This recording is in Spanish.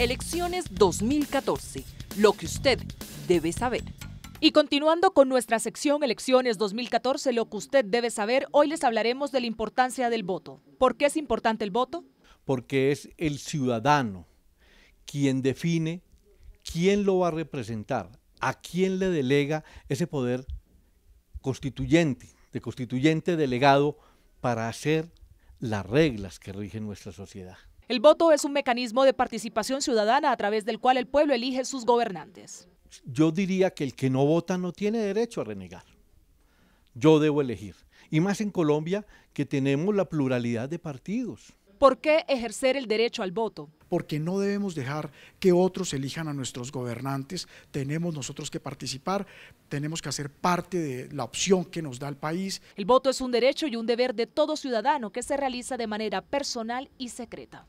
Elecciones 2014, lo que usted debe saber. Y continuando con nuestra sección Elecciones 2014, lo que usted debe saber, hoy les hablaremos de la importancia del voto. ¿Por qué es importante el voto? Porque es el ciudadano quien define quién lo va a representar, a quién le delega ese poder constituyente, de constituyente delegado para hacer las reglas que rigen nuestra sociedad. El voto es un mecanismo de participación ciudadana a través del cual el pueblo elige sus gobernantes. Yo diría que el que no vota no tiene derecho a renegar. Yo debo elegir. Y más en Colombia que tenemos la pluralidad de partidos. ¿Por qué ejercer el derecho al voto? Porque no debemos dejar que otros elijan a nuestros gobernantes, tenemos nosotros que participar, tenemos que hacer parte de la opción que nos da el país. El voto es un derecho y un deber de todo ciudadano que se realiza de manera personal y secreta.